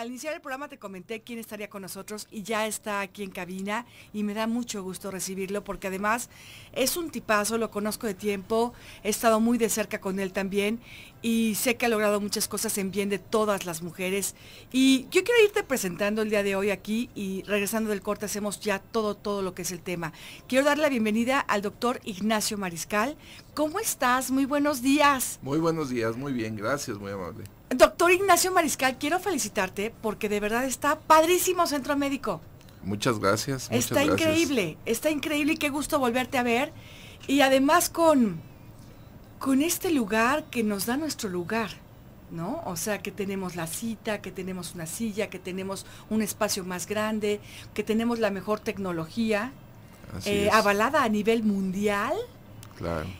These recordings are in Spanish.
al iniciar el programa te comenté quién estaría con nosotros y ya está aquí en cabina y me da mucho gusto recibirlo porque además es un tipazo, lo conozco de tiempo, he estado muy de cerca con él también y sé que ha logrado muchas cosas en bien de todas las mujeres. Y yo quiero irte presentando el día de hoy aquí y regresando del corte hacemos ya todo, todo lo que es el tema. Quiero darle la bienvenida al doctor Ignacio Mariscal. ¿Cómo estás? Muy buenos días. Muy buenos días, muy bien, gracias, muy amable. Doctor Ignacio Mariscal, quiero felicitarte porque de verdad está padrísimo Centro Médico. Muchas gracias. está increíble, está increíble y qué gusto volverte a ver. Y además con, con este lugar que nos da nuestro lugar, ¿no? O sea, que tenemos la cita, que tenemos una silla, que tenemos un espacio más grande, que tenemos la mejor tecnología, eh, avalada a nivel mundial.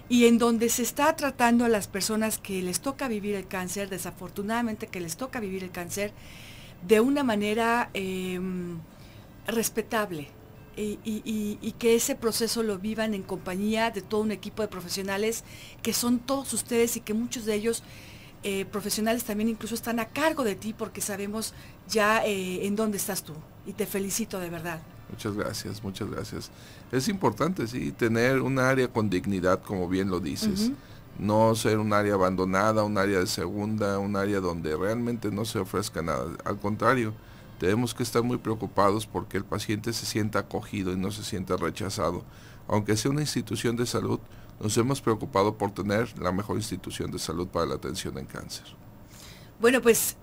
Y en donde se está tratando a las personas que les toca vivir el cáncer, desafortunadamente que les toca vivir el cáncer, de una manera em, respetable. Y, que ese proceso lo vivan en compañía de todo un equipo de profesionales que son todos ustedes y que muchos de ellos eh, profesionales también incluso están a cargo de ti porque sabemos ya eh, en dónde estás tú. Y te felicito de verdad. Muchas gracias, muchas gracias. Es importante, sí, tener un área con dignidad, como bien lo dices. No ser un área abandonada, un área de segunda, un área donde realmente no se ofrezca nada. Al contrario, tenemos que estar muy preocupados porque el paciente se sienta acogido y no se sienta rechazado. Aunque sea una institución de salud, nos hemos preocupado por tener la mejor institución de salud para la atención en cáncer. Bueno, pues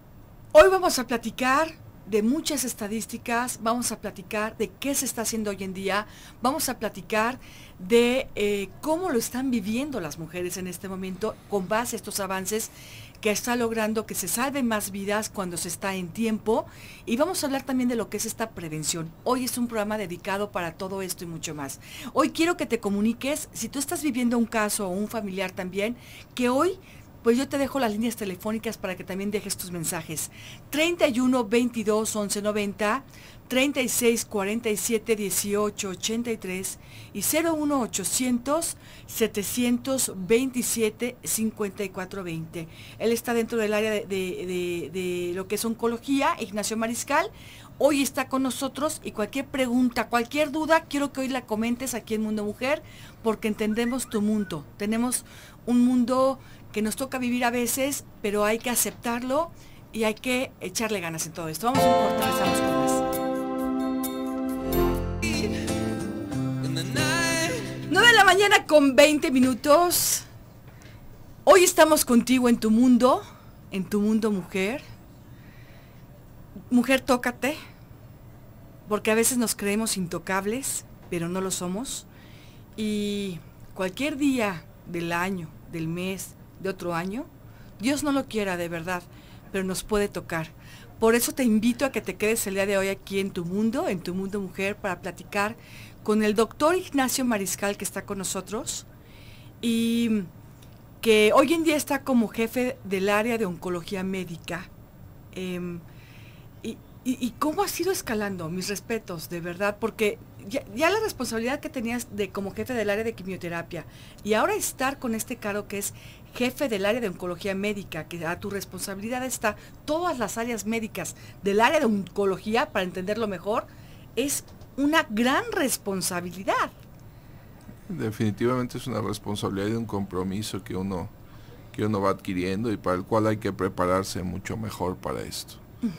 hoy vamos a platicar de muchas estadísticas, vamos a platicar de qué se está haciendo hoy en día, vamos a platicar de eh, cómo lo están viviendo las mujeres en este momento con base a estos avances que está logrando que se salven más vidas cuando se está en tiempo y vamos a hablar también de lo que es esta prevención. Hoy es un programa dedicado para todo esto y mucho más. Hoy quiero que te comuniques, si tú estás viviendo un caso o un familiar también, que hoy pues yo te dejo las líneas telefónicas para que también dejes tus mensajes. 31 22 11 90, 36 47 18 83 y 01 800 727 54 20. Él está dentro del área de, de lo que es oncología, Ignacio Mariscal hoy está con nosotros y cualquier pregunta, cualquier duda, quiero que hoy la comentes aquí en Mundo Mujer, porque entendemos tu mundo. Tenemos un mundo que nos toca vivir a veces, pero hay que aceptarlo y hay que echarle ganas en todo esto. Vamos a un con más. 9 de la mañana con 20 minutos. Hoy estamos contigo en tu mundo, en tu mundo mujer. Mujer, tócate, porque a veces nos creemos intocables, pero no lo somos. Y cualquier día del año, del mes, de otro año, Dios no lo quiera de verdad, pero nos puede tocar. Por eso te invito a que te quedes el día de hoy aquí en tu mundo, en tu mundo mujer, para platicar con el doctor Ignacio Mariscal que está con nosotros y que hoy en día está como jefe del área de oncología médica. Em, y, cómo ha sido escalando? Mis respetos, de verdad, porque ya, la responsabilidad que tenías de como jefe del área de quimioterapia y ahora estar con este caro que es jefe del área de oncología médica, que a tu responsabilidad está todas las áreas médicas del área de oncología para entenderlo mejor, es una gran responsabilidad. Definitivamente es una responsabilidad y un compromiso que uno, que uno va adquiriendo y para el cual hay que prepararse mucho mejor para esto.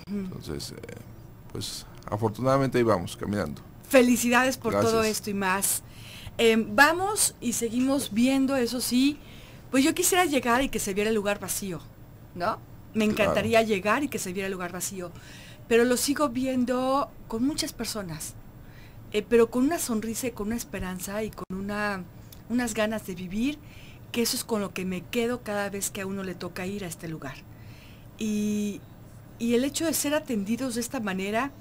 Entonces, eh, pues afortunadamente ahí vamos, caminando. Felicidades por todo esto y más. Em, vamos y seguimos viendo, eso sí, pues yo quisiera llegar y que se viera el lugar vacío, ¿no? Me encantaría llegar y que se viera el lugar vacío, pero lo sigo viendo con muchas personas, eh, pero con una sonrisa y con una esperanza y con una, unas ganas de vivir, que eso es con lo que me quedo cada vez que a uno le toca ir a este lugar. Y, y el hecho de ser atendidos de esta manera,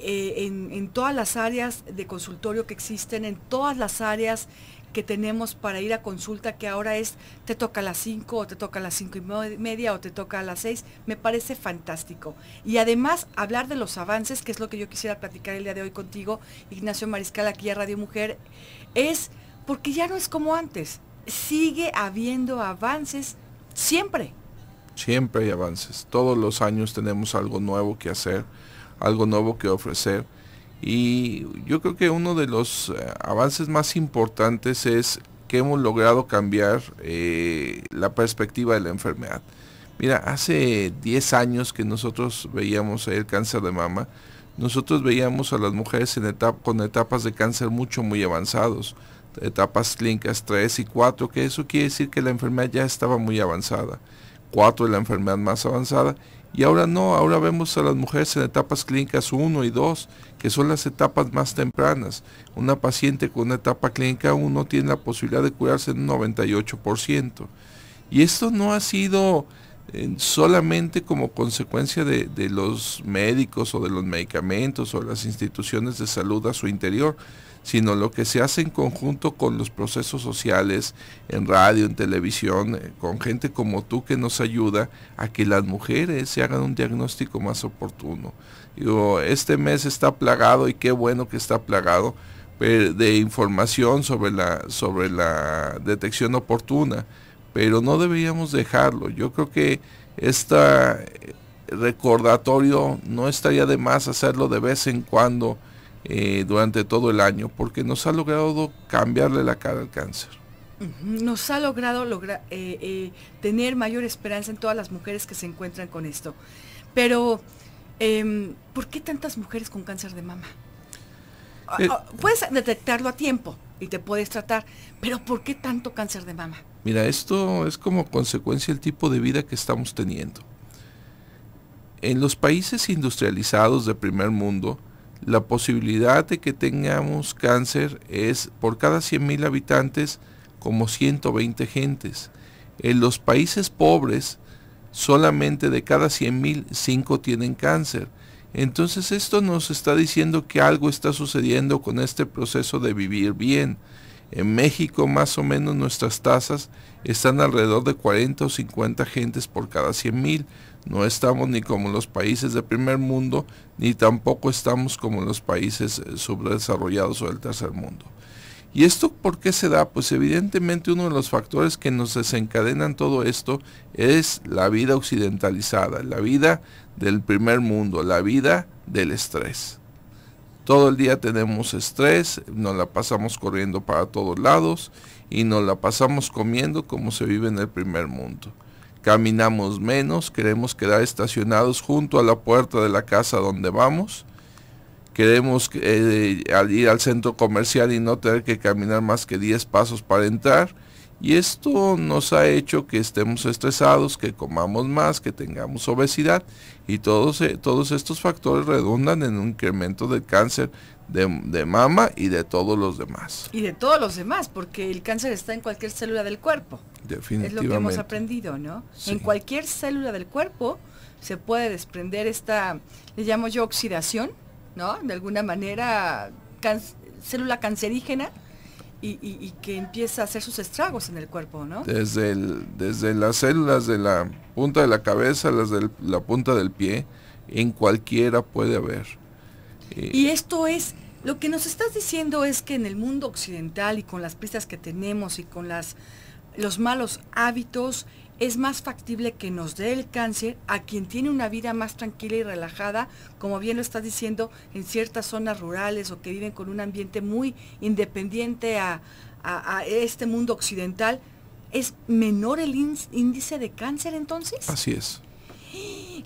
eh, en, en, todas las áreas de consultorio que existen, en todas las áreas que tenemos para ir a consulta, que ahora es te toca a las 5 o te toca a las 5 y media o te toca a las 6, me parece fantástico. Y además hablar de los avances, que es lo que yo quisiera platicar el día de hoy contigo, Ignacio Mariscal, aquí a Radio Mujer, es porque ya no es como antes, sigue habiendo avances siempre. Siempre hay avances, todos los años tenemos algo nuevo que hacer, algo nuevo que ofrecer y yo creo que uno de los eh, avances más importantes es que hemos logrado cambiar eh, la perspectiva de la enfermedad. Mira, hace 10 años que nosotros veíamos el cáncer de mama, nosotros veíamos a las mujeres en etapa, con etapas de cáncer mucho muy avanzados, etapas clínicas 3 y 4, que eso quiere decir que la enfermedad ya estaba muy avanzada, 4 es la enfermedad más avanzada y ahora no, ahora vemos a las mujeres en etapas clínicas 1 y 2, que son las etapas más tempranas. Una paciente con una etapa clínica 1 tiene la posibilidad de curarse en un 98%. Y esto no ha sido eh, solamente como consecuencia de, de los médicos o de los medicamentos o las instituciones de salud a su interior, sino lo que se hace en conjunto con los procesos sociales, en radio, en televisión, eh, con gente como tú que nos ayuda a que las mujeres se hagan un diagnóstico más oportuno. este mes está plagado y qué bueno que está plagado eh, de información sobre la, sobre la detección oportuna, pero no deberíamos dejarlo. Yo creo que este recordatorio no estaría de más hacerlo de vez en cuando eh, durante todo el año, porque nos ha logrado cambiarle la cara al cáncer. Nos ha logrado eh, eh, tener mayor esperanza en todas las mujeres que se encuentran con esto. Pero, em, ¿por qué tantas mujeres con cáncer de mama? Ah, ah, puedes detectarlo a tiempo y te puedes tratar, pero ¿por qué tanto cáncer de mama? Mira, esto es como consecuencia del tipo de vida que estamos teniendo. En los países industrializados de primer mundo, la posibilidad de que tengamos cáncer es por cada 100.000 habitantes como 120 gentes. En los países pobres, solamente de cada 100.000, 5 tienen cáncer. Entonces esto nos está diciendo que algo está sucediendo con este proceso de vivir bien. En México más o menos nuestras tasas están alrededor de 40 o 50 gentes por cada 100,000. mil. No estamos ni como los países del primer mundo, ni tampoco estamos como los países eh, subdesarrollados o del tercer mundo. ¿Y esto por qué se da? Pues evidentemente uno de los factores que nos desencadenan todo esto es la vida occidentalizada, la vida del primer mundo, la vida del estrés. Todo el día tenemos estrés, nos la pasamos corriendo para todos lados y nos la pasamos comiendo como se vive en el primer mundo. Caminamos menos, queremos quedar estacionados junto a la puerta de la casa donde vamos. Queremos eh, ir al centro comercial y no tener que caminar más que 10 pasos para entrar y esto nos ha hecho que estemos estresados, que comamos más, que tengamos obesidad y todos, eh, todos estos factores redundan en un incremento del cáncer de, mama y de todos los demás. Y de todos los demás, porque el cáncer está en cualquier célula del cuerpo. Definitivamente. Es lo que hemos aprendido, ¿no? En cualquier célula del cuerpo se puede desprender esta, le llamo yo oxidación, ¿no? De alguna manera, célula cancerígena y, que empieza a hacer sus estragos en el cuerpo, ¿no? Desde, desde las células de la punta de la cabeza, las de la punta del pie, en cualquiera puede haber. y eh, esto es, lo que nos estás diciendo es que en el mundo occidental y con las pistas que tenemos y con las, los malos hábitos, es más factible que nos dé el cáncer a quien tiene una vida más tranquila y relajada, como bien lo está diciendo, en ciertas zonas rurales o que viven con un ambiente muy independiente a, este mundo occidental. ¿Es menor el índice de cáncer entonces? Así es.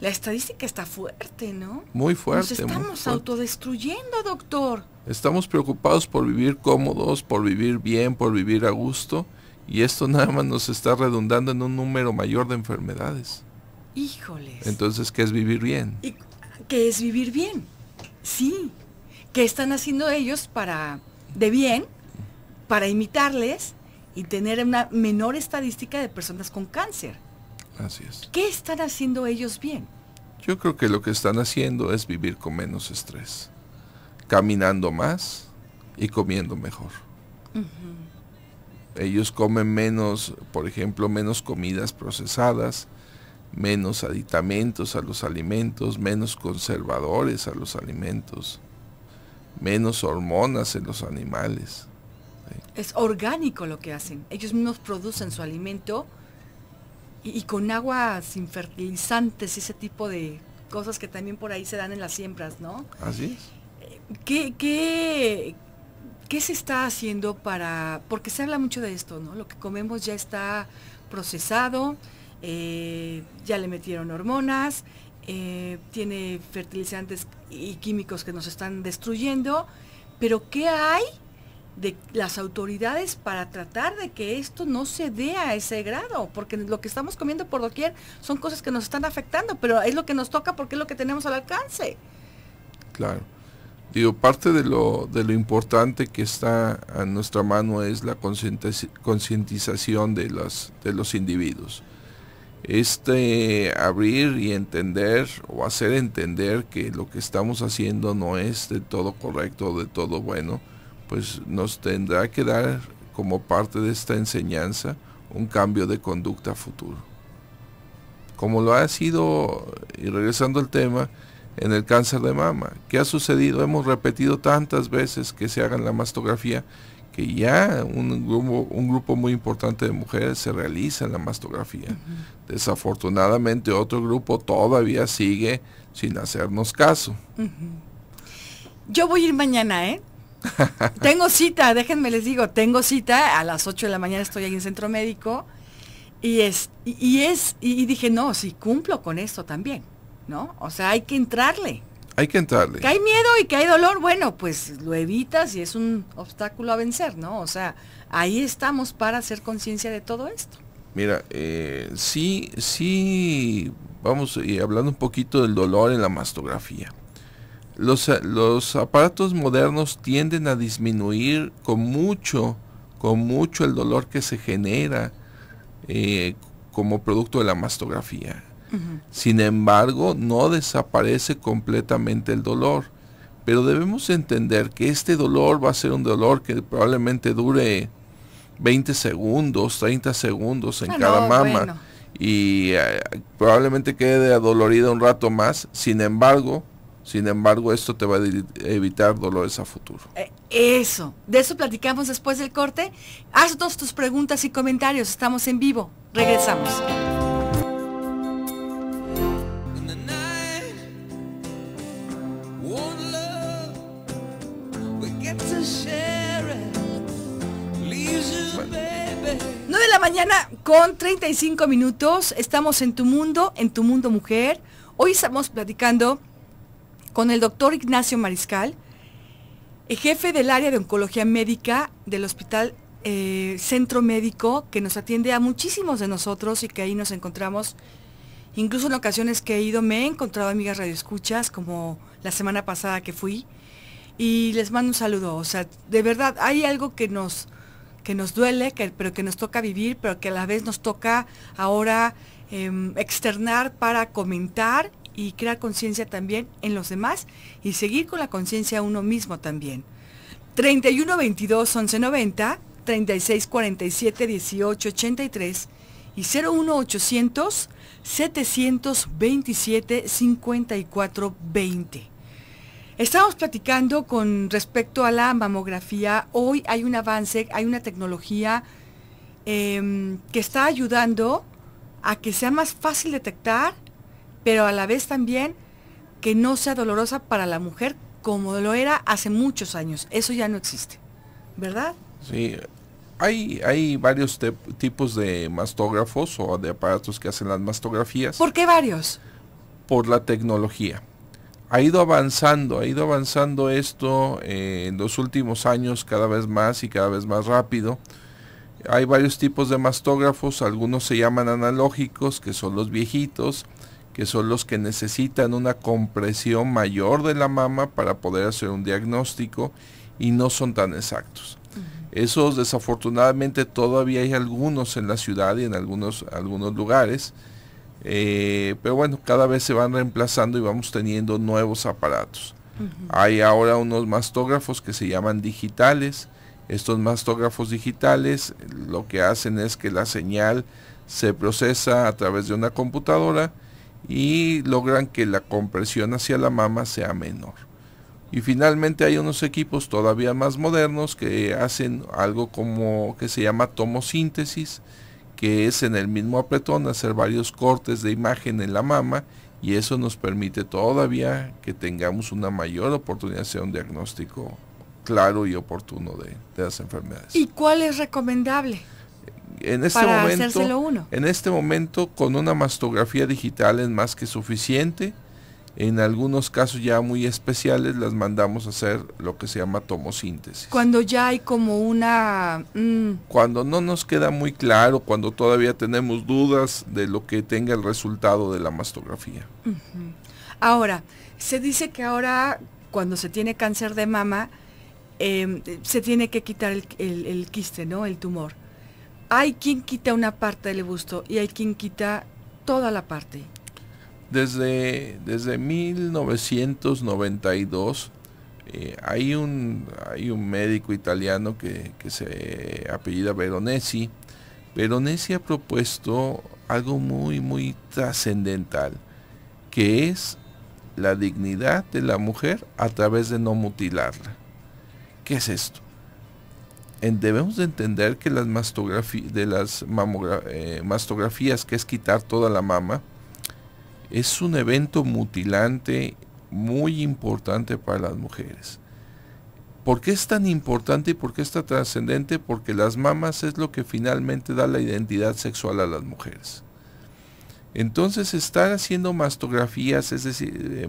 La estadística está fuerte, ¿no? Muy fuerte. Nos estamos autodestruyendo, doctor. Estamos preocupados por vivir cómodos, por vivir bien, por vivir a gusto y esto nada más nos está redundando en un número mayor de enfermedades. Híjoles. Entonces, ¿qué es vivir bien? ¿Qué es vivir bien? Sí. ¿Qué están haciendo ellos para de bien, para imitarles y tener una menor estadística de personas con cáncer? Así es. ¿Qué están haciendo ellos bien? Yo creo que lo que están haciendo es vivir con menos estrés, caminando más y comiendo mejor. Ellos comen menos, por ejemplo, menos comidas procesadas, menos aditamentos a los alimentos, menos conservadores a los alimentos, menos hormonas en los animales. Es orgánico lo que hacen. Ellos mismos producen su alimento y, con aguas infertilizantes, y ese tipo de cosas que también por ahí se dan en las siembras, ¿no? Así es. Eh, ¿Qué, qué ¿Qué se está haciendo para, porque se habla mucho de esto, ¿no? Lo que comemos ya está procesado, eh, ya le metieron hormonas, eh, tiene fertilizantes y químicos que nos están destruyendo, pero ¿qué hay de las autoridades para tratar de que esto no se dé a ese grado? Porque lo que estamos comiendo por doquier son cosas que nos están afectando, pero es lo que nos toca porque es lo que tenemos al alcance. Claro parte de lo, importante que está a nuestra mano es la concientización de, los individuos. Este abrir y entender o hacer entender que lo que estamos haciendo no es de todo correcto, o de todo bueno, pues nos tendrá que dar como parte de esta enseñanza un cambio de conducta futuro. Como lo ha sido, y regresando al tema, en el cáncer de mama. ¿Qué ha sucedido? Hemos repetido tantas veces que se hagan la mastografía que ya un grupo, un grupo muy importante de mujeres se realiza en la mastografía. Desafortunadamente otro grupo todavía sigue sin hacernos caso. Yo voy a ir mañana, ¿eh? tengo cita, déjenme les digo, tengo cita, a las 8 de la mañana estoy ahí en Centro Médico y es, y, es, y, dije, no, si cumplo con esto también. ¿no? O sea, hay que entrarle. Hay que entrarle. Que hay miedo y que hay dolor, bueno, pues lo evitas y es un obstáculo a vencer, ¿no? O sea, ahí estamos para hacer conciencia de todo esto. Mira, eh, sí, sí, vamos hablando un poquito del dolor en la mastografía. Los, los, aparatos modernos tienden a disminuir con mucho, con mucho el dolor que se genera eh, como producto de la mastografía. Sin embargo, no desaparece completamente el dolor, pero debemos entender que este dolor va a ser un dolor que probablemente dure 20 segundos, 30 segundos en ah, cada mama. Y eh, probablemente quede adolorida un rato más. Sin embargo, sin embargo, esto te va a evitar dolores a futuro. Eh, eso, de eso platicamos después del corte. Haz todas tus preguntas y comentarios, estamos en vivo. Regresamos. con 35 minutos. Estamos en Tu Mundo, en Tu Mundo Mujer. Hoy estamos platicando con el doctor Ignacio Mariscal, el jefe del área de oncología médica del Hospital eh, Centro Médico, que nos atiende a muchísimos de nosotros y que ahí nos encontramos. Incluso en ocasiones que he ido me he encontrado amigas radioescuchas, como la semana pasada que fui, y les mando un saludo. O sea, de verdad, hay algo que nos que nos duele, pero que nos toca vivir, pero que a la vez nos toca ahora em, externar para comentar y crear conciencia también en los demás y seguir con la conciencia uno mismo también. 31 22 11 90, 36 47 18 83 y 01 727 54 20 estamos platicando con respecto a la mamografía. Hoy hay un avance, hay una tecnología em, que está ayudando a que sea más fácil detectar, pero a la vez también que no sea dolorosa para la mujer como lo era hace muchos años. Eso ya no existe, ¿verdad? Sí, hay, hay varios tipos de mastógrafos o de aparatos que hacen las mastografías. ¿Por qué varios? Por la tecnología ha ido avanzando, ha ido avanzando esto eh, en los últimos años cada vez más y cada vez más rápido. Hay varios tipos de mastógrafos, algunos se llaman analógicos, que son los viejitos, que son los que necesitan una compresión mayor de la mama para poder hacer un diagnóstico y no son tan exactos. Esos desafortunadamente todavía hay algunos en la ciudad y en algunos, algunos lugares eh, pero bueno, cada vez se van reemplazando y vamos teniendo nuevos aparatos. Hay ahora unos mastógrafos que se llaman digitales. Estos mastógrafos digitales lo que hacen es que la señal se procesa a través de una computadora y logran que la compresión hacia la mama sea menor. Y finalmente hay unos equipos todavía más modernos que hacen algo como que se llama tomosíntesis, que es en el mismo apretón hacer varios cortes de imagen en la mama y eso nos permite todavía que tengamos una mayor oportunidad de hacer un diagnóstico claro y oportuno de, las enfermedades. ¿Y cuál es recomendable? En este, momento, en este momento, con una mastografía digital es más que suficiente en algunos casos ya muy especiales las mandamos a hacer lo que se llama tomosíntesis. Cuando ya hay como una... Mm. Cuando no nos queda muy claro, cuando todavía tenemos dudas de lo que tenga el resultado de la mastografía. Ahora, se dice que ahora cuando se tiene cáncer de mama, em, se tiene que quitar el, el, quiste, ¿no? El tumor. Hay quien quita una parte del busto y hay quien quita toda la parte. Desde, desde 1992 eh, hay, un, hay un médico italiano que, se apellida Veronesi. Veronesi ha propuesto algo muy, muy trascendental, que es la dignidad de la mujer a través de no mutilarla. ¿Qué es esto? debemos de entender que las, de las eh, mastografías, que es quitar toda la mama, es un evento mutilante muy importante para las mujeres. ¿Por qué es tan importante y por qué es tan trascendente? Porque las mamas es lo que finalmente da la identidad sexual a las mujeres. Entonces estar haciendo mastografías, es decir, eh,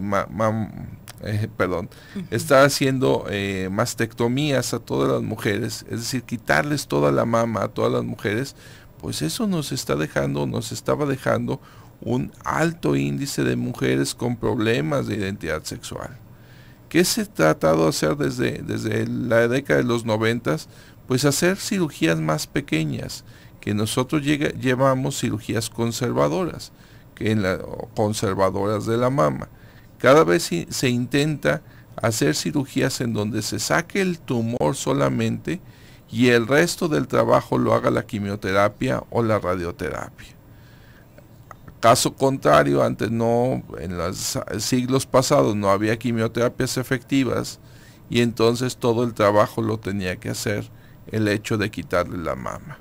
eh, perdón, estar haciendo eh, mastectomías a todas las mujeres, es decir, quitarles toda la mama a todas las mujeres, pues eso nos está dejando, nos estaba dejando un alto índice de mujeres con problemas de identidad sexual. ¿Qué se ha tratado de hacer desde, desde la década de los noventas? Pues hacer cirugías más pequeñas, que nosotros llevamos cirugías conservadoras, que en la, conservadoras de la mama. Cada vez se intenta hacer cirugías en donde se saque el tumor solamente y el resto del trabajo lo haga la quimioterapia o la radioterapia. Caso contrario, antes no, en los siglos pasados no había quimioterapias efectivas y entonces todo el trabajo lo tenía que hacer el hecho de quitarle la mama.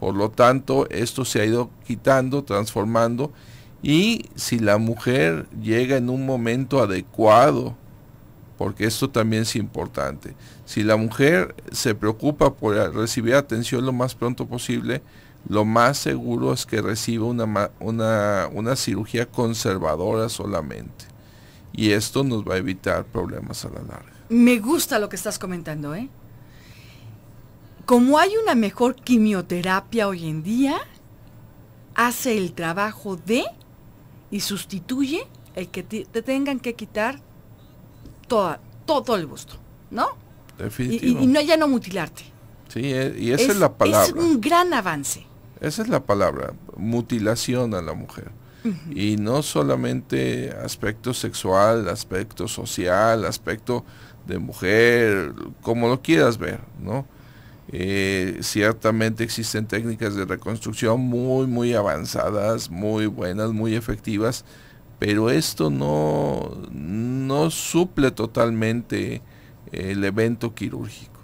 Por lo tanto, esto se ha ido quitando, transformando y si la mujer llega en un momento adecuado, porque esto también es importante, si la mujer se preocupa por recibir atención lo más pronto posible, lo más seguro es que reciba una, una cirugía conservadora solamente. Y esto nos va a evitar problemas a la larga. Me gusta lo que estás comentando, ¿eh? Como hay una mejor quimioterapia hoy en día, hace el trabajo de y sustituye el que te, tengan que quitar toda, todo, el gusto, ¿no? Definitivo. Y, no, ya no mutilarte. Sí, eh, y esa es, es la palabra. Es un gran avance. Esa es la palabra, mutilación a la mujer. Y no solamente aspecto sexual, aspecto social, aspecto de mujer, como lo quieras ver, ¿no? Eh, ciertamente existen técnicas de reconstrucción muy, muy avanzadas, muy buenas, muy efectivas, pero esto no, no suple totalmente el evento quirúrgico.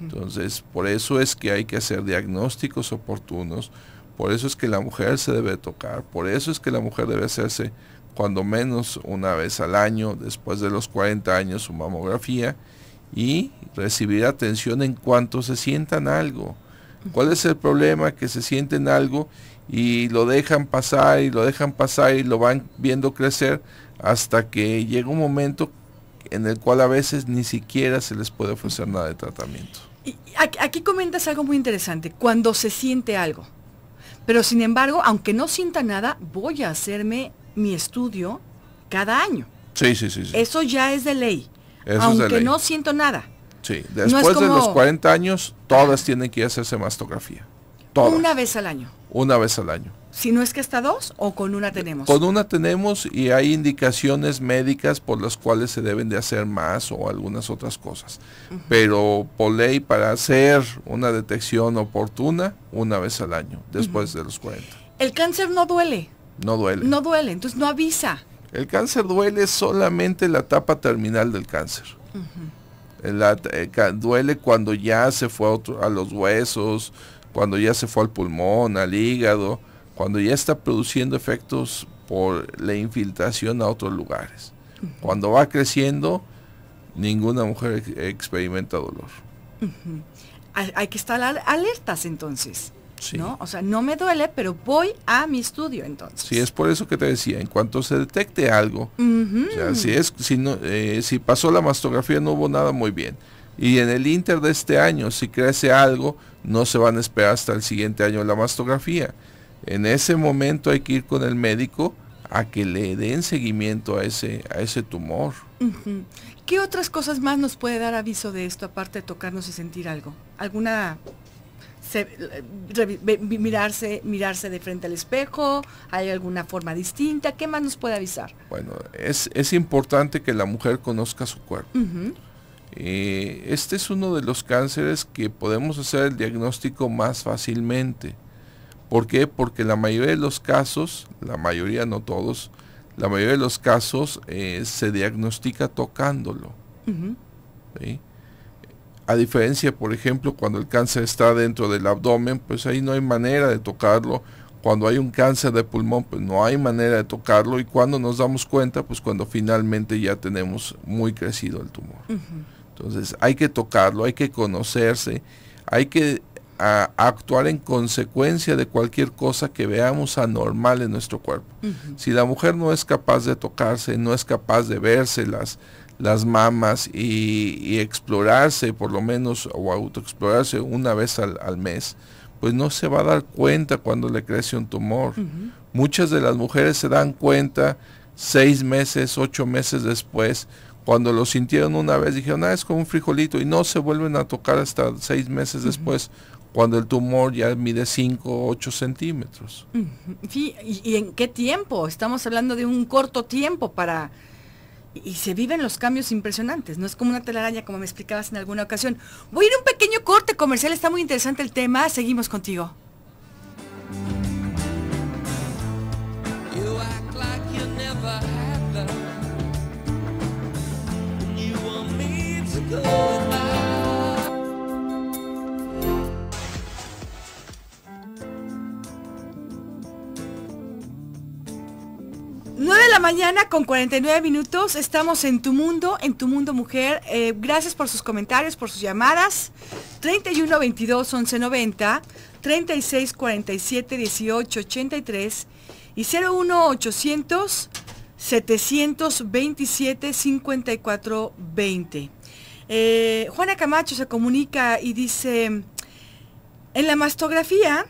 Entonces, por eso es que hay que hacer diagnósticos oportunos, por eso es que la mujer se debe tocar, por eso es que la mujer debe hacerse cuando menos una vez al año, después de los 40 años, su mamografía y recibir atención en cuanto se sientan algo. ¿Cuál es el problema? Que se sienten algo y lo dejan pasar y lo dejan pasar y lo van viendo crecer hasta que llega un momento en el cual a veces ni siquiera se les puede ofrecer nada de tratamiento. Y aquí comentas algo muy interesante, cuando se siente algo. Pero sin embargo, aunque no sienta nada, voy a hacerme mi estudio cada año. Sí, sí, sí. sí. Eso ya es de ley. aunque no siento nada. Sí, después de los 40 años, todas tienen que hacerse mastografía. Todas. Una vez al año. Una vez al año. Si no es que está dos o con una tenemos. Con una tenemos y hay indicaciones médicas por las cuales se deben de hacer más o algunas otras cosas. Pero por ley para hacer una detección oportuna una vez al año, después de los 40. El cáncer no duele. No duele. No duele, entonces no avisa. El cáncer duele solamente la etapa terminal del cáncer. Eh, duele cuando ya se fue a los huesos, cuando ya se fue al pulmón, al hígado cuando ya está produciendo efectos por la infiltración a otros lugares. Cuando va creciendo, ninguna mujer experimenta dolor. hay, que estar alertas entonces. ¿no? O sea, no me duele, pero voy a mi estudio entonces. Sí, es por eso que te decía, en cuanto se detecte algo, o sea, si, es, si, eh, si pasó la mastografía no hubo nada muy bien. Y en el inter de este año, si crece algo, no se van a esperar hasta el siguiente año la mastografía. En ese momento hay que ir con el médico a que le den seguimiento a ese, a ese tumor. ¿Qué otras cosas más nos puede dar aviso de esto, aparte de tocarnos y sentir algo? ¿Alguna... Eh, mirarse, mirarse de frente al espejo, hay alguna forma distinta, ¿qué más nos puede avisar? Bueno, es, importante que la mujer conozca su cuerpo. Eh, este es uno de los cánceres que podemos hacer el diagnóstico más fácilmente ¿Por qué? Porque la mayoría de los casos, la mayoría, no todos, la mayoría de los casos eh, se diagnostica tocándolo. A diferencia, por ejemplo, cuando el cáncer está dentro del abdomen, pues ahí no hay manera de tocarlo. Cuando hay un cáncer de pulmón, pues no hay manera de tocarlo. Y cuando nos damos cuenta, pues cuando finalmente ya tenemos muy crecido el tumor. Entonces hay que tocarlo, hay que conocerse, hay que a actuar en consecuencia de cualquier cosa que veamos anormal en nuestro cuerpo. Si la mujer no es capaz de tocarse, no es capaz de verse las, las mamas y, explorarse por lo menos o autoexplorarse una vez al, mes, pues no se va a dar cuenta cuando le crece un tumor. Muchas de las mujeres se dan cuenta seis meses, ocho meses después, cuando lo sintieron una vez dijeron, ah, es como un frijolito y no se vuelven a tocar hasta seis meses después cuando el tumor ya mide 5 o 8 centímetros. ¿Y, en qué tiempo? Estamos hablando de un corto tiempo para... Y se viven los cambios impresionantes, no es como una telaraña como me explicabas en alguna ocasión. Voy a ir a un pequeño corte comercial, está muy interesante el tema, seguimos contigo. 9 de la mañana con 49 minutos, estamos en Tu Mundo, en Tu Mundo Mujer. Eh, gracias por sus comentarios, por sus llamadas. 31 22 11 90, 36 47 18 83 y 01 800 727 54 20. Juana Camacho se comunica y dice, en la mastografía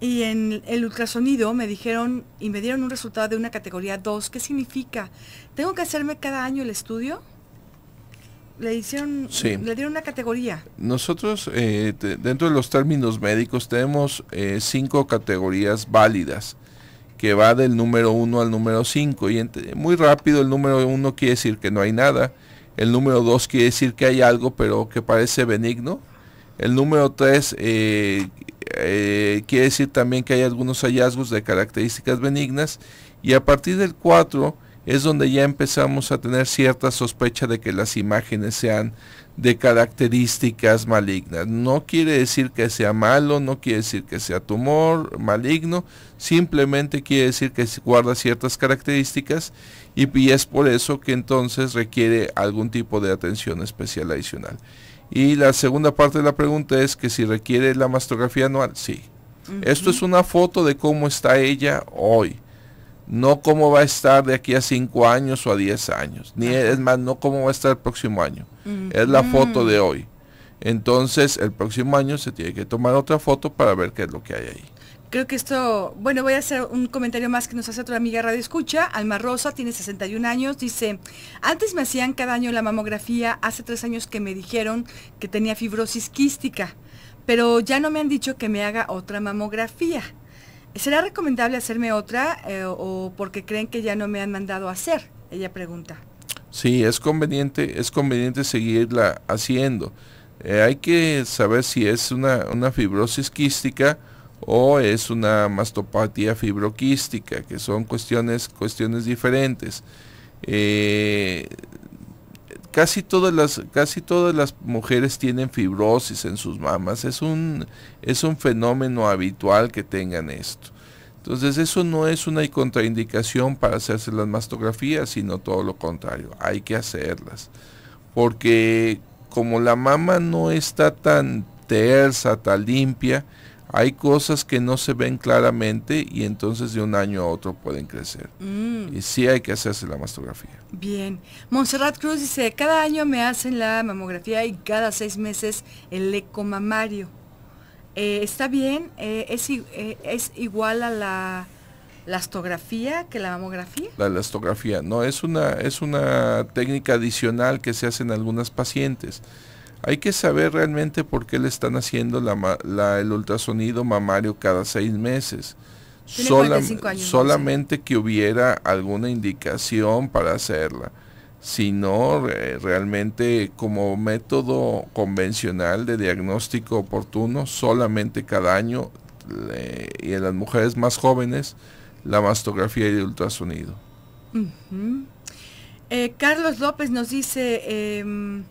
y en el ultrasonido me dijeron y me dieron un resultado de una categoría 2. ¿Qué significa? ¿Tengo que hacerme cada año el estudio? Le hicieron, sí. le dieron una categoría. Nosotros, eh, dentro de los términos médicos, tenemos eh, cinco categorías válidas, que va del número 1 al número 5. Y muy rápido, el número 1 quiere decir que no hay nada. El número 2 quiere decir que hay algo, pero que parece benigno. El número 3 eh, eh, quiere decir también que hay algunos hallazgos de características benignas y a partir del 4 es donde ya empezamos a tener cierta sospecha de que las imágenes sean de características malignas. No quiere decir que sea malo, no quiere decir que sea tumor maligno, simplemente quiere decir que guarda ciertas características y, y es por eso que entonces requiere algún tipo de atención especial adicional. Y la segunda parte de la pregunta es que si requiere la mastografía anual, sí. Esto es una foto de cómo está ella hoy, no cómo va a estar de aquí a cinco años o a diez años, ni es más, no cómo va a estar el próximo año. Es la foto de hoy. Entonces, el próximo año se tiene que tomar otra foto para ver qué es lo que hay ahí. Creo que esto, bueno, voy a hacer un comentario más que nos hace otra amiga Radio Escucha. Alma Rosa tiene 61 años, dice, antes me hacían cada año la mamografía, hace tres años que me dijeron que tenía fibrosis quística, pero ya no me han dicho que me haga otra mamografía. ¿Será recomendable hacerme otra eh, o porque creen que ya no me han mandado a hacer? Ella pregunta. Sí, es conveniente, es conveniente seguirla haciendo. Eh, hay que saber si es una, una fibrosis quística o es una mastopatía fibroquística, que son cuestiones, diferentes. Eh, casi, todas las, mujeres tienen fibrosis en sus mamas, es un, es un fenómeno habitual que tengan esto. Entonces eso no es una contraindicación para hacerse las mastografías, sino todo lo contrario, hay que hacerlas. Porque como la mama no está tan tersa, tan limpia, hay cosas que no se ven claramente y entonces de un año a otro pueden crecer. Mm. Y sí hay que hacerse la mastografía. Bien. Montserrat Cruz dice, cada año me hacen la mamografía y cada seis meses el ecomamario. Eh, ¿Está bien? Eh, eh, es, igual a la lastografía que la mamografía? La lastografía, no, es una, es una técnica adicional que se hace en algunas pacientes. Hay que saber realmente por qué le están haciendo el ultrasonido mamario cada seis meses. solamente que hubiera alguna indicación para hacerla. Si no, realmente como método convencional de diagnóstico oportuno, solamente cada año y en las mujeres más jóvenes, la mastografía y el ultrasonido. Eh, Carlos López nos dice... Em,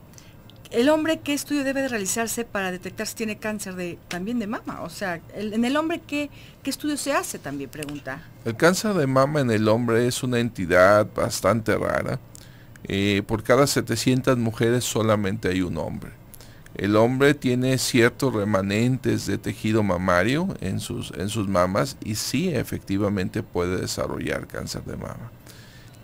el hombre qué estudio debe realizarse para detectar si tiene cáncer también de mama? O sea, en el hombre ¿qué, estudio se hace también, pregunta. El cáncer de mama en el hombre es una entidad bastante rara. Eh, por cada 700 mujeres solamente hay un hombre. El hombre tiene ciertos remanentes de tejido mamario en sus, en sus mamas y sí efectivamente puede desarrollar cáncer de mama.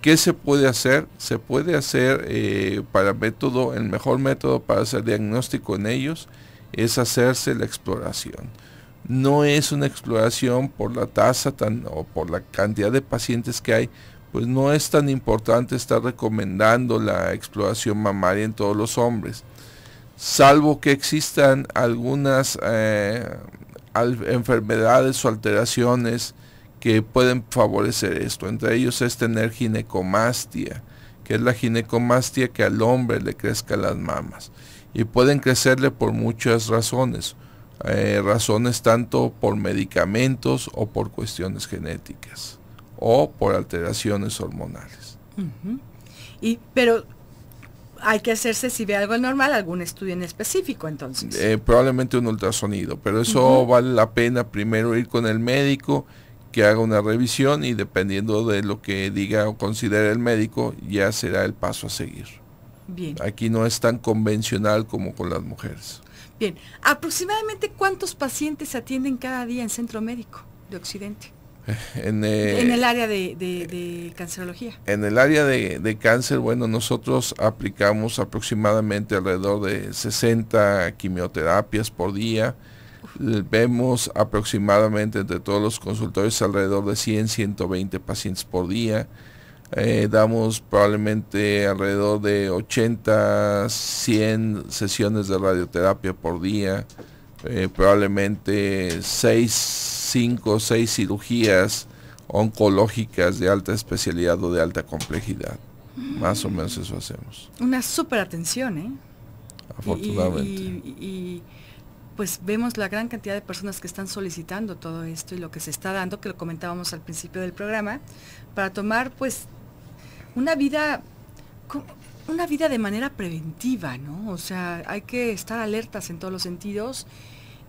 ¿Qué se puede hacer? Se puede hacer eh, para método, el mejor método para hacer diagnóstico en ellos es hacerse la exploración. No es una exploración por la tasa tan, o por la cantidad de pacientes que hay, pues no es tan importante estar recomendando la exploración mamaria en todos los hombres. Salvo que existan algunas eh, enfermedades o alteraciones que pueden favorecer esto. Entre ellos es tener ginecomastia, que es la ginecomastia que al hombre le crezca las mamas. Y pueden crecerle por muchas razones, eh, razones tanto por medicamentos o por cuestiones genéticas o por alteraciones hormonales. y, pero hay que hacerse, si ve algo anormal, algún estudio en específico entonces. Eh, probablemente un ultrasonido, pero eso vale la pena primero ir con el médico que haga una revisión y dependiendo de lo que diga o considere el médico, ya será el paso a seguir. Bien. Aquí no es tan convencional como con las mujeres. Bien, aproximadamente cuántos pacientes atienden cada día en centro médico de Occidente? Eh, en, el área de, cancerología. En el área de, de, cáncer, bueno, nosotros aplicamos aproximadamente alrededor de 60 quimioterapias por día, Vemos aproximadamente entre todos los consultores alrededor de 100, 120 pacientes por día. Eh, damos probablemente alrededor de 80, 100 sesiones de radioterapia por día. Eh, probablemente 6, 5, 6 cirugías oncológicas de alta especialidad o de alta complejidad. Más o menos eso hacemos. Una súper atención, ¿eh? Afortunadamente pues vemos la gran cantidad de personas que están solicitando todo esto y lo que se está dando, que lo comentábamos al principio del programa, para tomar pues una vida, una vida de manera preventiva, ¿no? O sea, hay que estar alertas en todos los sentidos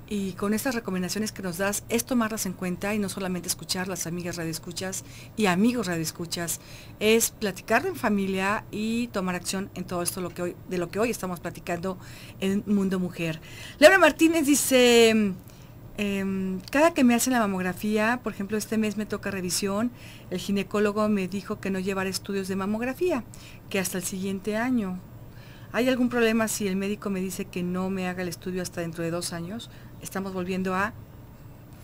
y con estas recomendaciones que nos das es tomarlas en cuenta y no solamente escuchar las amigas radioescuchas y amigos radioescuchas, es platicar en familia y tomar acción en todo esto de lo que hoy estamos platicando en Mundo Mujer. Laura Martínez dice, em, cada que me hacen la mamografía, por ejemplo, este mes me toca revisión, el ginecólogo me dijo que no llevar estudios de mamografía, que hasta el siguiente año. ¿Hay algún problema si el médico me dice que no me haga el estudio hasta dentro de dos años? estamos volviendo a,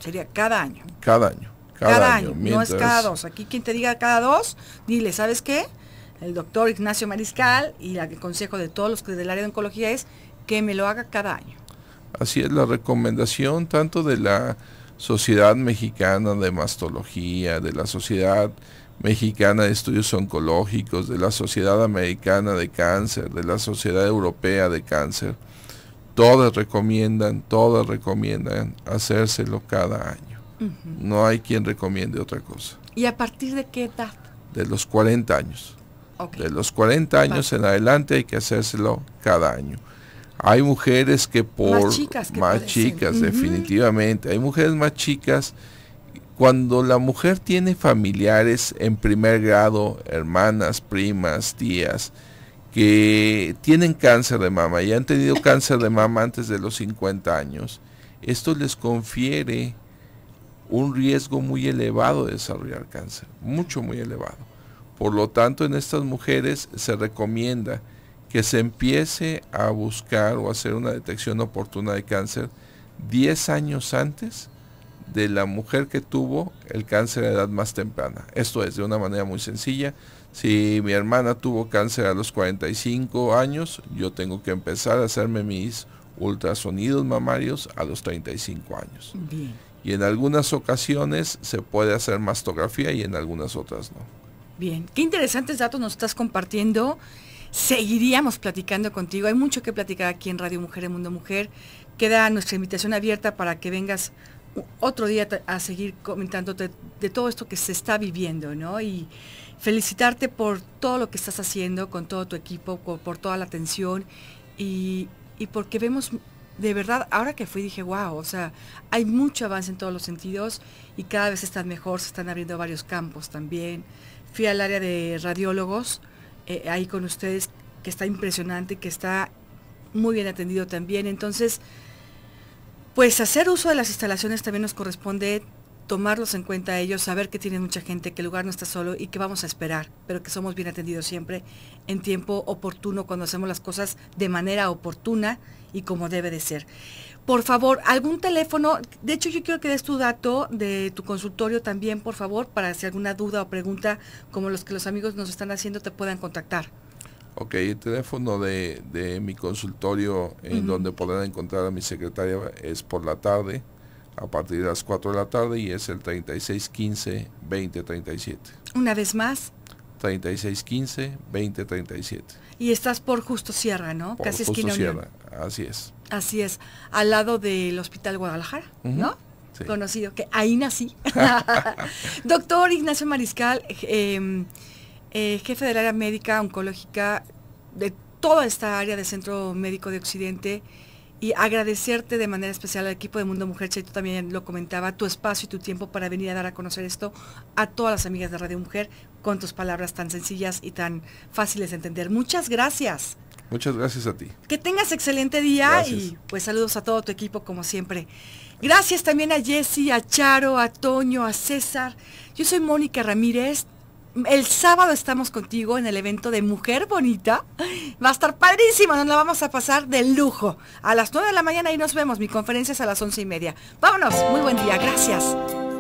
sería cada año. Cada año. Cada, cada año, no es cada dos. Aquí quien te diga cada dos, dile, ¿sabes qué? El doctor Ignacio Mariscal y el consejo de todos los que del área de oncología es que me lo haga cada año. Así es la recomendación tanto de la Sociedad Mexicana de Mastología, de la Sociedad Mexicana de Estudios Oncológicos, de la Sociedad Americana de Cáncer, de la Sociedad Europea de Cáncer todas recomiendan, todas recomiendan hacérselo cada año. No hay quien recomiende otra cosa. ¿Y a partir de qué edad? De los 40 años. De los 40 años en adelante hay que hacérselo cada año. Hay mujeres que por... Más chicas. definitivamente. Hay mujeres más chicas. Cuando la mujer tiene familiares en primer grado, hermanas, primas, tías, que tienen cáncer de mama y han tenido cáncer de mama antes de los 50 años, esto les confiere un riesgo muy elevado de desarrollar cáncer, mucho, muy elevado. Por lo tanto, en estas mujeres se recomienda que se empiece a buscar o hacer una detección oportuna de cáncer 10 años antes de la mujer que tuvo el cáncer de edad más temprana. Esto es, de una manera muy sencilla, si mi hermana tuvo cáncer a los 45 años, yo tengo que empezar a hacerme mis ultrasonidos mamarios a los 35 años. Bien. Y en algunas ocasiones se puede hacer mastografía y en algunas otras no. Bien, qué interesantes datos nos estás compartiendo. Seguiríamos platicando contigo. Hay mucho que platicar aquí en Radio Mujer en Mundo Mujer. Queda nuestra invitación abierta para que vengas otro día a seguir comentándote de todo esto que se está viviendo, ¿no? Y felicitarte por todo lo que estás haciendo con todo tu equipo, por, toda la atención y, porque vemos, de verdad, ahora que fui dije, wow, o sea, hay mucho avance en todos los sentidos y cada vez están mejor, se están abriendo varios campos también. Fui al área de radiólogos, eh, ahí con ustedes, que está impresionante, que está muy bien atendido también. Entonces, pues hacer uso de las instalaciones también nos corresponde tomarlos en cuenta ellos, saber que tienen mucha gente, que el lugar no está solo y que vamos a esperar, pero que somos bien atendidos siempre en tiempo oportuno, cuando hacemos las cosas de manera oportuna y como debe de ser. Por favor, algún teléfono, de hecho yo quiero que des tu dato de tu consultorio también, por favor, para si alguna duda o pregunta como los que los amigos nos están haciendo te puedan contactar. Ok, el teléfono de, mi consultorio en donde podrán encontrar a mi secretaria es por la tarde, a partir de las 4 de la tarde y es el 3615-2037. Una vez más. 3615-2037. Y estás por Justo Sierra, ¿no? Por Casi Justo esquina Sierra, así es. Así es, al lado del Hospital Guadalajara, ¿no? Conocido, que ahí nací. Doctor Ignacio Mariscal, eh, eh, jefe del área médica oncológica de toda esta área del Centro Médico de Occidente y agradecerte de manera especial al equipo de Mundo Mujer, Chay, tú también lo comentaba, tu espacio y tu tiempo para venir a dar a conocer esto a todas las amigas de Radio Mujer con tus palabras tan sencillas y tan fáciles de entender. Muchas gracias. Muchas gracias a ti. Que tengas excelente día y pues saludos a todo tu equipo como siempre. Gracias también a Jessy, a Charo, a Toño, a César. Yo soy Mónica Ramírez. El sábado estamos contigo en el evento de Mujer Bonita. Va a estar padrísimo, nos la vamos a pasar de lujo. A las 9 de la mañana y nos vemos. Mi conferencia es a las 11 y media. Vámonos, muy buen día, gracias.